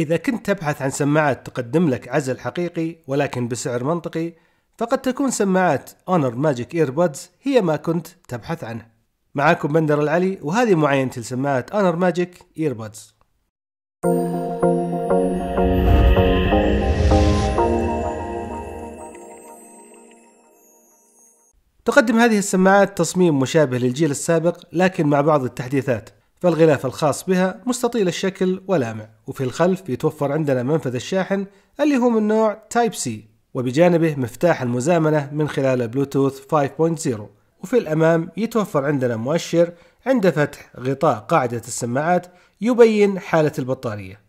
إذا كنت تبحث عن سماعات تقدم لك عزل حقيقي ولكن بسعر منطقي فقد تكون سماعات اونر ماجيك ايربودز هي ما كنت تبحث عنه معاكم بندر العلي وهذه معاينة لسماعات اونر ماجيك ايربودز تقدم هذه السماعات تصميم مشابه للجيل السابق لكن مع بعض التحديثات فالغلاف الخاص بها مستطيل الشكل ولامع وفي الخلف يتوفر عندنا منفذ الشاحن اللي هو من نوع تايب سي وبجانبه مفتاح المزامنة من خلال بلوتوث 5.0 وفي الأمام يتوفر عندنا مؤشر عند فتح غطاء قاعدة السماعات يبين حالة البطارية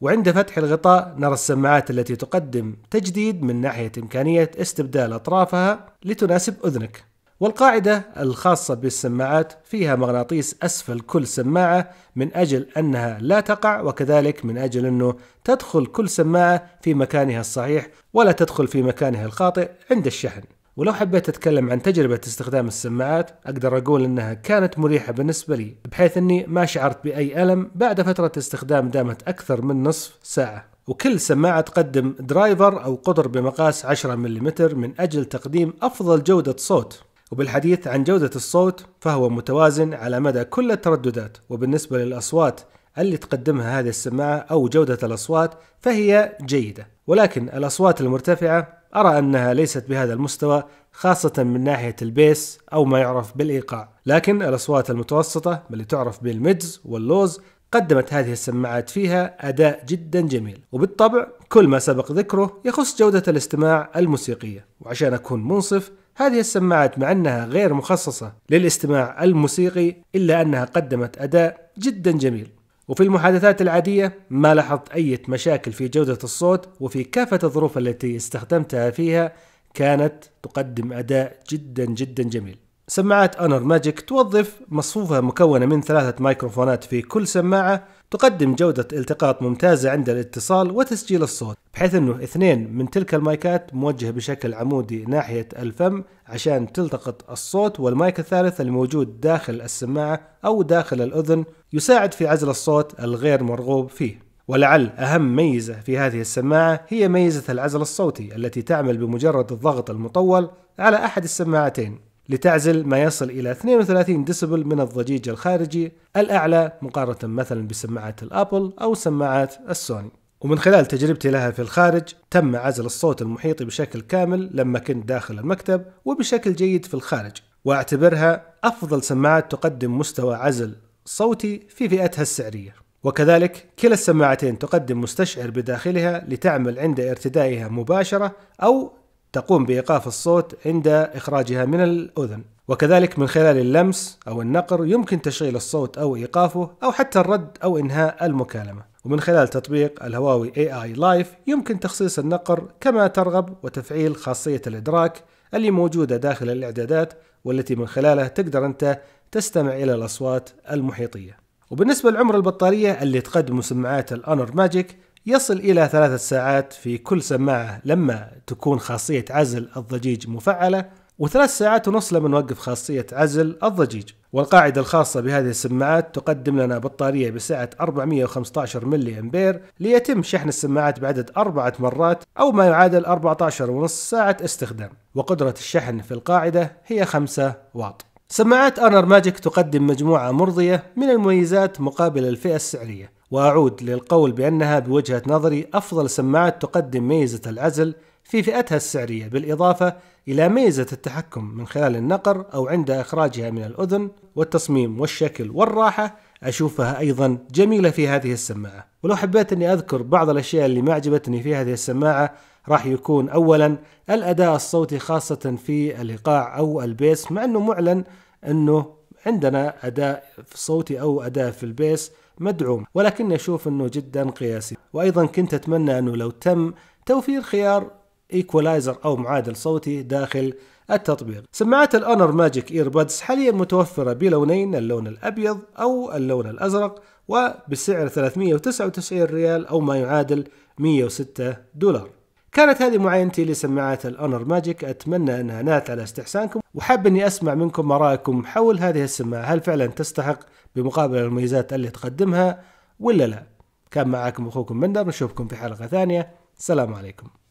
وعند فتح الغطاء نرى السماعات التي تقدم تجديد من ناحية إمكانية استبدال أطرافها لتناسب أذنك والقاعدة الخاصة بالسماعات فيها مغناطيس أسفل كل سماعة من أجل أنها لا تقع وكذلك من أجل أنه تدخل كل سماعة في مكانها الصحيح ولا تدخل في مكانها الخاطئ عند الشحن ولو حبيت أتكلم عن تجربة استخدام السماعات أقدر أقول أنها كانت مريحة بالنسبة لي بحيث أني ما شعرت بأي ألم بعد فترة استخدام دامت أكثر من نصف ساعة وكل سماعة تقدم درايفر أو قطر بمقاس 10 ملم من أجل تقديم أفضل جودة صوت وبالحديث عن جودة الصوت فهو متوازن على مدى كل الترددات وبالنسبة للأصوات اللي تقدمها هذه السماعة أو جودة الأصوات فهي جيدة ولكن الأصوات المرتفعة أرى أنها ليست بهذا المستوى خاصة من ناحية البيس أو ما يعرف بالإيقاع لكن الأصوات المتوسطة اللي تعرف بالميدز واللوز قدمت هذه السماعات فيها أداء جدا جميل وبالطبع كل ما سبق ذكره يخص جودة الاستماع الموسيقية وعشان أكون منصف هذه السماعات مع أنها غير مخصصة للاستماع الموسيقي إلا أنها قدمت أداء جدا جميل وفي المحادثات العادية ما لاحظت أي مشاكل في جودة الصوت وفي كافة الظروف التي استخدمتها فيها كانت تقدم أداء جدا جدا جميل سماعات أنر ماجيك توظف مصفوفة مكونة من ثلاثة مايكروفونات في كل سماعة تقدم جودة التقاط ممتازة عند الاتصال وتسجيل الصوت بحيث أنه اثنين من تلك المايكات موجهة بشكل عمودي ناحية الفم عشان تلتقط الصوت والمايك الثالث الموجود داخل السماعة أو داخل الأذن يساعد في عزل الصوت الغير مرغوب فيه ولعل أهم ميزة في هذه السماعة هي ميزة العزل الصوتي التي تعمل بمجرد الضغط المطول على أحد السماعتين لتعزل ما يصل إلى 32 ديسبل من الضجيج الخارجي الأعلى مقارنة مثلا بسماعات الأبل أو سماعات السوني ومن خلال تجربتي لها في الخارج تم عزل الصوت المحيطي بشكل كامل لما كنت داخل المكتب وبشكل جيد في الخارج واعتبرها أفضل سماعات تقدم مستوى عزل صوتي في فئتها السعرية وكذلك كلا السماعتين تقدم مستشعر بداخلها لتعمل عند ارتدائها مباشرة أو تقوم بايقاف الصوت عند اخراجها من الاذن وكذلك من خلال اللمس او النقر يمكن تشغيل الصوت او ايقافه او حتى الرد او انهاء المكالمه ومن خلال تطبيق الهواوي AI Life يمكن تخصيص النقر كما ترغب وتفعيل خاصية الإدراك اللي موجودة داخل الإعدادات والتي من خلالها تقدر أنت تستمع إلى الأصوات المحيطية وبالنسبة لعمر البطارية اللي تقدم سماعات الأنور ماجيك يصل إلى ثلاثة ساعات في كل سماعة لما تكون خاصية عزل الضجيج مفعلة وثلاث ساعات ونص لما نوقف خاصية عزل الضجيج والقاعدة الخاصة بهذه السماعات تقدم لنا بطارية بسعة 415 ملي أمبير ليتم شحن السماعات بعدد أربعة مرات أو ما يعادل 14 ونص ساعة استخدام وقدرة الشحن في القاعدة هي 5 واط سماعات أنر ماجيك تقدم مجموعة مرضية من المميزات مقابل الفئة السعرية وأعود للقول بأنها بوجهة نظري أفضل سماعات تقدم ميزة العزل في فئتها السعرية بالإضافة إلى ميزة التحكم من خلال النقر أو عند إخراجها من الأذن والتصميم والشكل والراحة أشوفها أيضا جميلة في هذه السماعة ولو حبيت أني أذكر بعض الأشياء اللي ما عجبتني في هذه السماعة راح يكون أولا الأداء الصوتي خاصة في الإيقاع أو البيس مع أنه معلن أنه عندنا اداء صوتي او اداء في البيس مدعوم ولكن اشوف انه جدا قياسي وايضا كنت اتمنى انه لو تم توفير خيار ايكولايزر او معادل صوتي داخل التطبيق سماعات الاونر ماجيك ايربادز حاليا متوفرة بلونين اللون الابيض او اللون الازرق وبسعر 399 ريال او ما يعادل 106 دولار كانت هذه معاينتي لسماعات الاونر ماجيك اتمنى انها نالت على استحسانكم وحاب اني اسمع منكم ارائكم حول هذه السماعه هل فعلا تستحق بمقابل المميزات اللي تقدمها ولا لا كان معاكم اخوكم مندر نشوفكم في حلقه ثانيه السلام عليكم